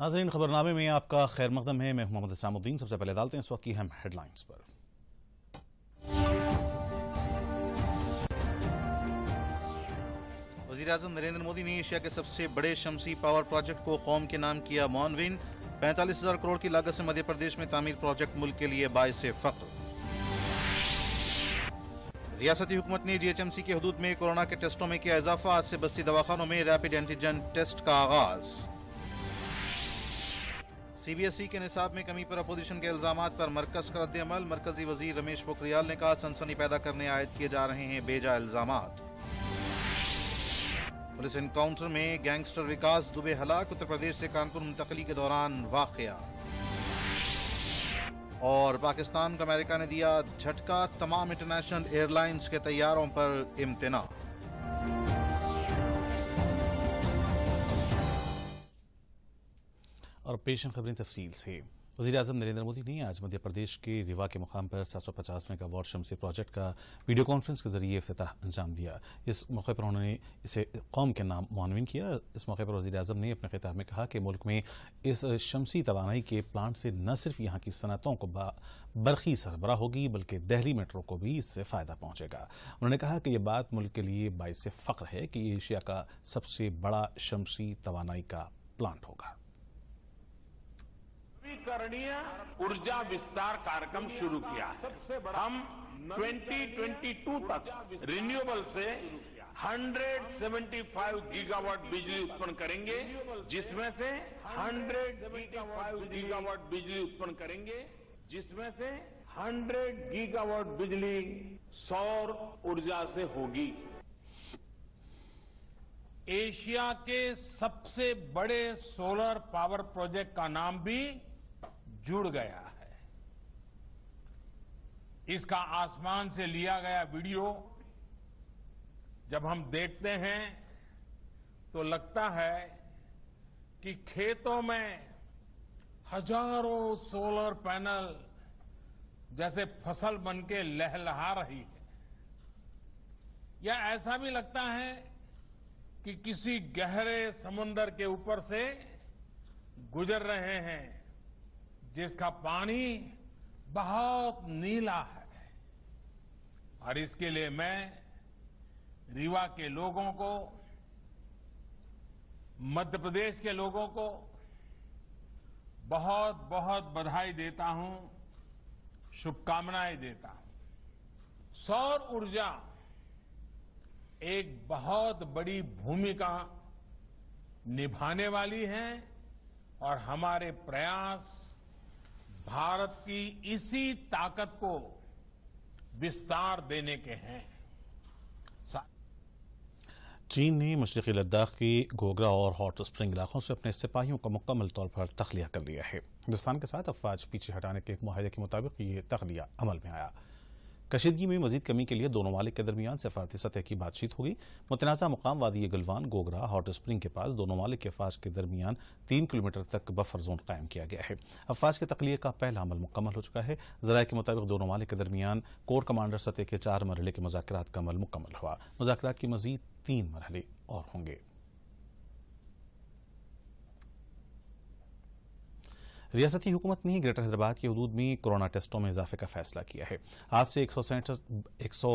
नाजरीन खबरनामे में आपका खैर मकदम है मैं मोहम्मद इस्लामुद्दीन सबसे पहले डालते हैं इस वक्त की अहम हेडलाइंस पर वजीर अजम नरेंद्र मोदी ने एशिया के सबसे बड़े शमसी पावर प्रोजेक्ट को कौम के नाम किया मॉनविन पैंतालीस हजार करोड़ की लागत से मध्य प्रदेश में तामीर प्रोजेक्ट मुल्क के लिए बायस फख्र रियासती हुकूमत ने जीएचएमसी के हदूद में कोरोना के टेस्टों में किया इजाफा आज से बस्ती दवाखानों में रैपिड एंटीजन टेस्ट का आगाज़ सीबीएसई के निसाब में कमी पर अपोजिशन के इल्जाम पर मरकज का अमल मरकजी वजीर रमेश पोखरियाल ने कहा सनसनी पैदा करने आयद किए जा रहे हैं बेजा इल्जाम पुलिस इनकाउंटर में गैंगस्टर विकास दुबे हलाक उत्तर प्रदेश से कानपुर मुंतकली के दौरान वाकया और पाकिस्तान को अमेरिका ने दिया झटका तमाम इंटरनेशनल एयरलाइंस के तैयारों पर इम्तना और पेश खबरें तफसील से वजी अजम नरेंद्र मोदी ने आज मध्य प्रदेश के रिवा के मुकाम पर सात सौ पचास मेगा वॉट शमसी प्रोजेक्ट का वीडियो कॉन्फ्रेंस के जरिए अफ्ताह अंजाम दिया इस मौके पर उन्होंने इसे कौम के नाम मानविन किया इस मौके पर वजी अजम ने अपने खिताब में कहा कि मुल्क में इस शमसी तोानाई के प्लांट से न सिर्फ यहाँ की सनतों को बरखी सरबरा होगी बल्कि दहली मेट्रो को भी इससे फ़ायदा पहुँचेगा उन्होंने कहा कि यह बात मुल्क के लिए बायस फ़ख्र है कि एशिया का सबसे बड़ा शमसी तोानाई का प्लांट होगा नवीकरणीय ऊर्जा विस्तार कार्यक्रम शुरू किया है हम 2022 तक रिन्यूएबल से 175 गीगावाट बिजली उत्पन्न करेंगे जिसमें से 125 गीगावाट बिजली उत्पन्न करेंगे जिसमें से 100 गीगावाट बिजली सौर ऊर्जा से होगी एशिया के सबसे बड़े सोलर पावर प्रोजेक्ट का नाम भी जुड़ गया है इसका आसमान से लिया गया वीडियो जब हम देखते हैं तो लगता है कि खेतों में हजारों सोलर पैनल जैसे फसल बनके लहलहा रही है या ऐसा भी लगता है कि किसी गहरे समुन्दर के ऊपर से गुजर रहे हैं जिसका पानी बहुत नीला है और इसके लिए मैं रीवा के लोगों को मध्य प्रदेश के लोगों को बहुत बहुत बधाई देता हूं शुभकामनाएं देता हूं सौर ऊर्जा एक बहुत बड़ी भूमिका निभाने वाली है और हमारे प्रयास भारत की इसी ताकत को विस्तार देने के हैं चीन ने मशरकी लद्दाख की गोगरा और हॉट स्प्रिंग इलाकों से अपने सिपाहियों का मुकम्मल तौर पर तखलिया कर लिया है हिंदुस्तान के साथ अफवाज पीछे हटाने के एक माहे के मुताबिक ये तखलिया अमल में आया कशीदगी में मजीद कमी के लिए दोनों मालिक के दरमियान सफारती सतह की बातचीत होगी मुतनाज़ा मुकाम वादी गलवान गोगरा हॉट स्प्रिंग के पास दोनों मालिक के अफाज के दरमियान तीन किलोमीटर तक बफर जोन कायम किया गया है अफवाज के तखलीय का पहला अमल मुकम्मल हो चुका है जरा के मुताबिक दोनों मालिक के दरमियान कोर कमांडर सतह के चार मरहले के मुजाक का अमल मुकम्मल हुआ मुजाक की मजीद तीन मरहले और होंगे रियासती हुकूमत ने ग्रेटर हैदराबाद के हदूद में कोरोना टेस्टों में इजाफे का फैसला किया है आज से एक सौ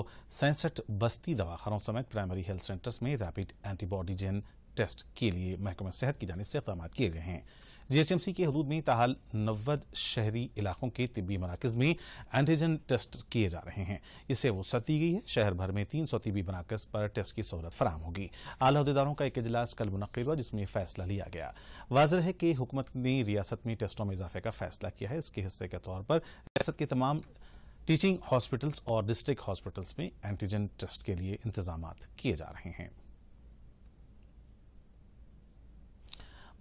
बस्ती दवाखानों समेत प्राइमरी हेल्थ सेंटर्स में रैपिड एंटीबॉडी जेन टेस्ट के लिए महकमा सेहत की जानब से इकदाम किए गए हैं जीएचएमसी के हदूद में ताहाल नवद शहरी इलाकों के तिबी मराकज में एंटीजन टेस्ट किए जा रहे हैं इससे वो सती गई है शहर भर में तीन सौ तिबी मराकज पर टेस्ट की सहूलत फराम होगी आलादेदारों का एक अजलास कल मुनद हुआ जिसमें फैसला लिया गया वाजह है कि हुकूमत ने रियासत में टेस्टों में इजाफे का फैसला किया है इसके हिस्से के तौर पर रियासत के तमाम टीचिंग हॉस्पिटल्स और डिस्ट्रिक्ट हॉस्पिटल्स में एंटीजन टेस्ट के लिए इंतजाम किए जा रहे हैं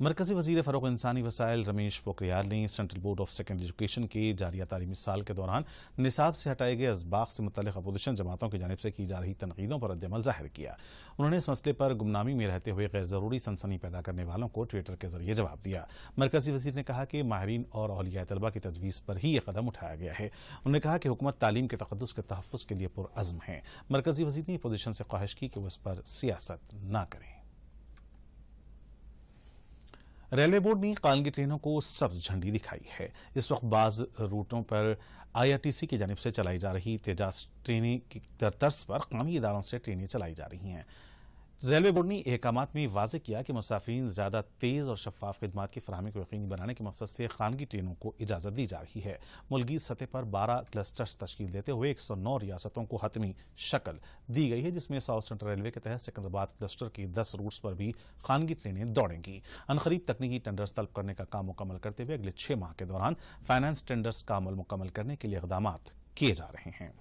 मरकजी वजीर फ़रोग इंसानी वसायल रमेश पोखरियाल ने central board of secondary education के जारिया तारीमी साल के दौरान निसाब से हटाए गए इसबाक से मुतल अपोजिशन जमातों की जानब से की जा रही तनकीदों पर रद्दमल जाहिर किया उन्होंने इस मसले पर गुमनामी में रहते हुए गैर ज़रूरी सनसनी पैदा करने वालों को ट्विटर के जरिए जवाब दिया मरकजी वजीर ने कहा कि माहरीन और अलिया तलबा की तजवीज़ पर ही यह कदम उठाया गया है उन्होंने कहा कि हुकूमत तालीम के तकदस के तहफ़ के लिए पुरज़म है मरकजी वजीर ने अपोजिशन से ख्वाहिश की कि वह इस पर सियासत न करें रेलवे बोर्ड ने कानगी ट्रेनों को सब्ज झंडी दिखाई है इस वक्त बाज रूटों पर आईआरटीसी की जानब से चलाई जा रही तेजास ट्रेनें की तर्ज पर कानूनी इदारों से ट्रेनें चलाई जा रही हैं रेलवे बोर्ड ने अहकाम में वाजे किया कि मुसाफिन ज़्यादा तेज़ और शफाफ खदमात की फरहमी को यकीनी बनाने के मकसद से खानगी ट्रेनों को इजाज़त दी जा रही है मुल्की सतह पर बारह क्लस्टर्स तश्ील देते हुए एक सौ नौ रियासतों को हतमी शक्ल दी गई है जिसमें साउथ सेंट्रल रेलवे के तहत सिकंदराबाद क्लस्टर के दस रूट्स पर भी खानगी ट्रेनें दौड़ेंगी अनखरीब तकनीकी टेंडर्स तलब करने का काम मुकम्मल करते हुए अगले छह माह के दौरान फाइनेंस टेंडर्स का अमल मुकम्मल करने के लिए इकदाम किए जा रहे हैं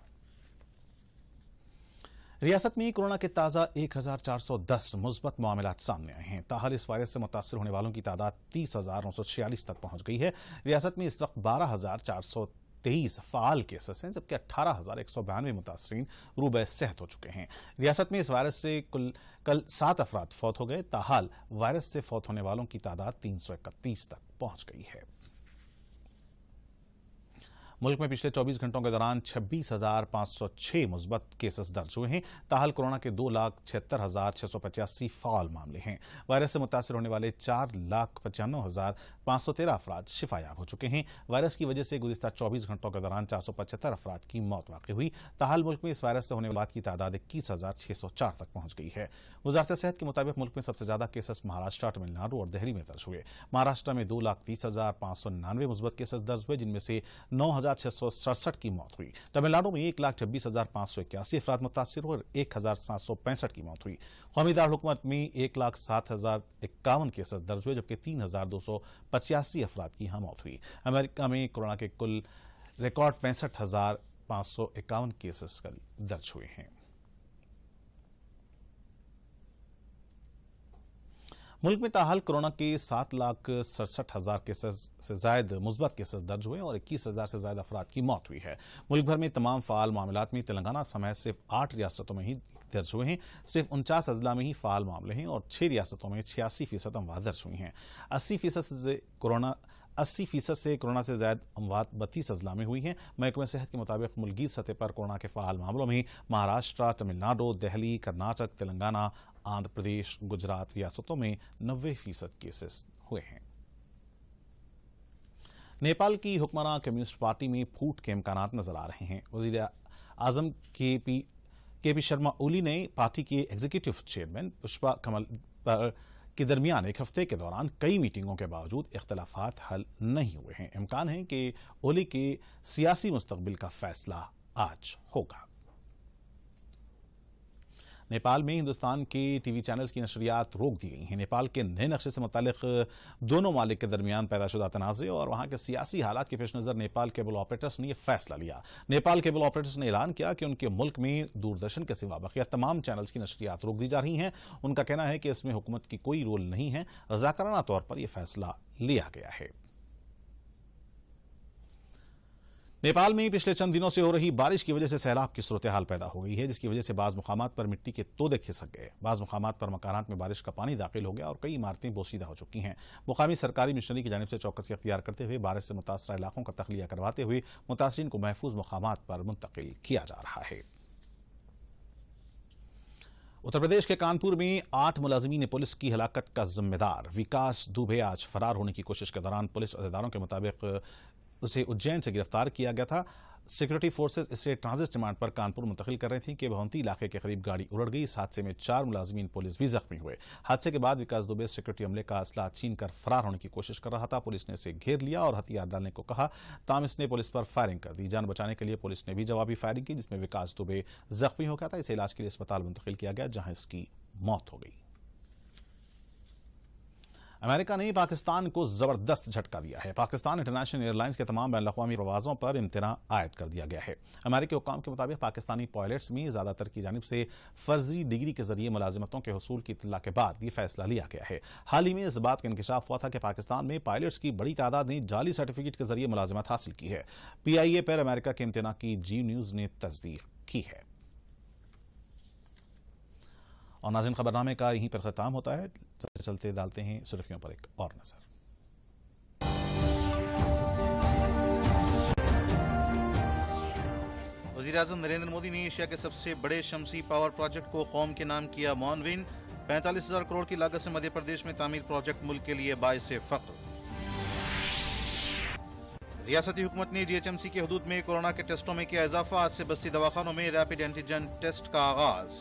रियासत में कोरोना के ताज़ा 1410 मुस्बत मामला सामने आए हैं ताहल इस वायरस से मुतासर होने वालों की तादाद तीस हजार नौ सौ छियालीस तक पहुंच गई है रियासत में इस वक्त बारह हजार चार सौ तेईस फ़ाल केसेस हैं जबकि अट्ठारह हज़ार एक सौ बयानवे मुतासरीन रूब सेहत हो चुके हैं रियासत में इस वायरस से कुल कल सात अफराद फौत हो गए ताहाल वायरस से फौत होने वालों की तादाद तीन सौ इकतीस तक पहुँच गई है मुल्क में पिछले 24 घंटों के दौरान छब्बीस हजार सौ मुस्बत केसेस दर्ज हुए हैं ताहल कोरोना के दो लाख छिहत्तर हजार छह सौ पचासी फाल मामले हैं वायरस से मुतासर होने वाले चार लाख पचानवे हजार पांच सौ तेरह अफराद शिफायाब हो चुके हैं वायरस की वजह से गुजशत चौबीस घंटों के दौरान चार सौ पचहत्तर अफराद की मौत वाकई हुई ताहल मुल्क में इस वायरस से होने वाले की तादाद इक्कीस हजार छह सौ चार तक पहुंच गई है वजारत सेहत के मुताबिक मुल्क में सबसे ज्यादा केसेस महाराष्ट्र तमिलनाडु और दहली में दर्ज हुए महाराष्ट्र में दो लाख तीस हजार पांच सौ निन्यानवे मुस्बत केसेस दर्ज हुए जिनमें से नौ हजार की मौत हुई तमिलनाडु में एक लाख छब्बीस हजार पांच सौ इक्यासी अफराध मुतासर और एक हजार सात सौ पैंसठ की मौत हुई कौमी दारकूमत में एक लाख सात हजार इक्यावन केसेस दर्ज हुए जबकि तीन हजार दो सौ पचासी अफराद की यहां मौत हुई अमेरिका में कोरोना के कुल रिकॉर्ड पैंसठ हजार पांच सौ इक्यावन केसेस दर्ज हुए हैं मुल्क में ताहाल कोरोना के सात लाख सड़सठ हजार केसेस से जायद मुस्बत केसेस दर्ज हुए और इक्कीस हजार से ज्यादा अफराद की मौत हुई है मुल्क भर में तमाम फाल मामला में तेलंगाना समेत सिर्फ आठ रियासतों में ही दर्ज हुए हैं सिर्फ उनचास अजला में ही फाल मामले हैं और छह रियासतों में छियासी फीसद अमवा दर्ज हुई हैं अस्सी फीसद से कोरोना अस्सी फीसद से कोरोना से ज्यादा अमवात बत्तीस अजला में हुई हैं महकमे सेहत के मुताबिक मुल्की सतह पर कोरोना के फाल मामलों में महाराष्ट्र तमिलनाडु दिल्ली कर्नाटक तेलंगाना आंध्र प्रदेश गुजरात रियासतों में नब्बे फीसद केसेस हुए हैं नेपाल की हुक्मरान कम्युनिस्ट पार्टी में फूट के इम्कान नजर आ रहे हैं वजीर आजम के पी के पी शर्मा ओली ने पार्टी के एग्जीक्यूटिव चेयरमैन पुष्पा कमल पर के दरमियान एक हफ्ते के दौरान कई मीटिंगों के बावजूद इख्तलाफात हल नहीं हुए हैं इम्कान है कि ओली के सियासी मुस्तबिल का फैसला आज होगा नेपाल में हिंदुस्तान के टीवी चैनल्स की नशरियात रोक दी गई हैं नेपाल के नए नक्शे से मुतल दोनों मालिक के दरमियान पैदाशुदा तनाज़े और वहाँ के सियासी हालात के पेश नज़र नेपाल केबल ऑपरेटर्स ने यह फैसला लिया नेपाल केबल ऑपरेटर्स ने ऐलान किया कि उनके मुल्क में दूरदर्शन के सिवा बकिया तमाम चैनल्स की नशरियात रोक दी जा रही हैं उनका कहना है कि इसमें हुकूमत की कोई रोल नहीं है रजाकाराना तौर पर यह फैसला लिया गया है नेपाल में पिछले चंद दिनों से हो रही बारिश की वजह से सैलाब की सूरत हाल पैदा हो गई है जिसकी वजह से बाज मुकाम पर मिट्टी के तोदे खिसक गए बाज मुकाम पर मकान में बारिश का पानी दाखिल हो गया और कई इमारतें बोसीदा हो चुकी हैं मुकामी सरकारी मिशनरी की जानब से चौकसी अख्तियार करते हुए बारिश से मुतासर इलाकों का तखलिया करवाते हुए मुतासरी को महफूज मकाम पर मुंतकिल किया जा रहा है उत्तर प्रदेश के कानपुर में आठ मुलाजमी ने पुलिस की हलाकत का जिम्मेदार विकास दुबे आज फरार होने की कोशिश के दौरान पुलिस अहदेदारों के मुताबिक उसे उज्जैन से गिरफ्तार किया गया था सिक्योरिटी फोर्सेज इसे ट्रांजिट रिमांड पर कानपुर मुंतकिल कर रही थी कि भवंती इलाके के करीब गाड़ी उलट गई इस हादसे में चार मुलाजमीन पुलिस भी जख्मी हुए हादसे के बाद विकास दुबे सिक्योरिटी अमले का असला छीन कर फरार होने की कोशिश कर रहा था पुलिस ने इसे घेर लिया और हथियार डालने को कहा ताम इसने पुलिस पर फायरिंग कर दी जान बचाने के लिए पुलिस ने भी जवाबी फायरिंग की जिसमें विकास दुबे जख्मी हो गया था इसे इलाज के लिए अस्पताल मुंतकिल किया गया जहां इसकी मौत हो गई अमेरिका ने पाकिस्तान को जबरदस्त झटका दिया है पाकिस्तान इंटरनेशनल एयरलाइंस के तमाम बैन अवी प्रवासों पर इम्तना आयद कर दिया गया है अमेरिकी हुकाम के मुताबिक पाकिस्तानी पायलट्स में ज्यादातर की जानब से फर्जी डिग्री के जरिए मुलाजमतों के हसूल की इतला के बाद यह फैसला लिया गया है हाल ही में इस बात का इंकशाफ हुआ था कि पाकिस्तान में पायलट्स की बड़ी तादाद ने जाली सर्टिफिकेट के जरिए मुलाजमत हासिल की है पी आई ए पर अमेरिका के इम्तना की जी न्यूज ने तस्दीक की है और नाजिन खबरनामे का यहीं पर ख़त्म होता है चलते तो चलते डालते हैं सुर्खियों पर एक और नज़र वजी अजम नरेंद्र मोदी ने एशिया के सबसे बड़े शमसी पावर प्रोजेक्ट को कौम के नाम किया मॉनविन पैंतालीस हजार करोड़ की लागत से मध्य प्रदेश में तामीर प्रोजेक्ट मुल्क के लिए बायस फख्र रियासती हुकूमत ने जीएचएमसी के हदूद में कोरोना के टेस्टों में किया इजाफा आज से बस्ती दवाखानों में रैपिड एंटीजन टेस्ट का आगाज़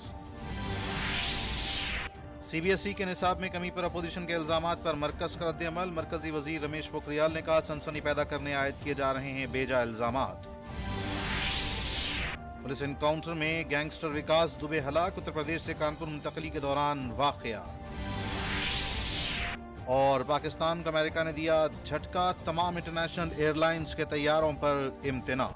सीबीएसई के निसाब में कमी पर अपोजिशन के इल्जाम पर मरकज का रद्द अमल मरकजी वजीर रमेश पोखरियाल ने कहा सनसनी पैदा करने आयद किए जा रहे हैं बेजा इल्जाम पुलिस इनकाउंटर में गैंगस्टर विकास दुबे हलाक उत्तर प्रदेश से कानपुर मुंतकली के दौरान वाकया और पाकिस्तान को अमेरिका ने दिया झटका तमाम इंटरनेशनल एयरलाइंस के तैयारों पर इम्तना